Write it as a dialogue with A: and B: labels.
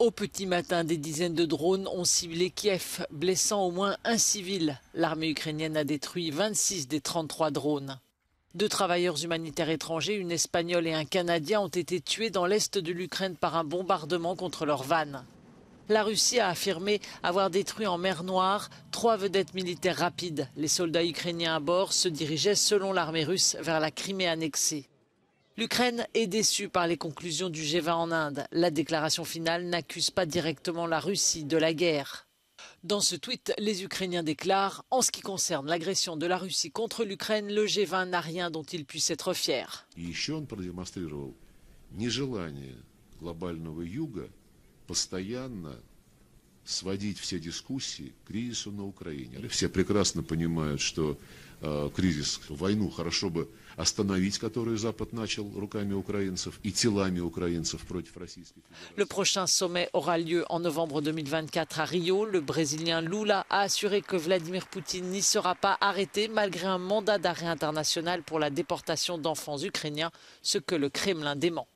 A: Au petit matin, des dizaines de drones ont ciblé Kiev, blessant au moins un civil. L'armée ukrainienne a détruit 26 des 33 drones. Deux travailleurs humanitaires étrangers, une Espagnole et un Canadien, ont été tués dans l'est de l'Ukraine par un bombardement contre leur van. La Russie a affirmé avoir détruit en mer Noire trois vedettes militaires rapides. Les soldats ukrainiens à bord se dirigeaient, selon l'armée russe, vers la Crimée annexée. L'Ukraine est déçue par les conclusions du G20 en Inde. La déclaration finale n'accuse pas directement la Russie de la guerre. Dans ce tweet, les Ukrainiens déclarent En ce qui concerne l'agression de la Russie contre l'Ukraine, le G20 n'a rien dont il puisse être fier.
B: сводить все дискуссии Все прекрасно что Э,
A: le prochain sommet aura lieu en novembre 2024 à Rio. Le Brésilien Lula a assuré que Vladimir Poutine n'y sera pas arrêté malgré un mandat d'arrêt international pour la déportation d'enfants ukrainiens, ce que le Kremlin dément.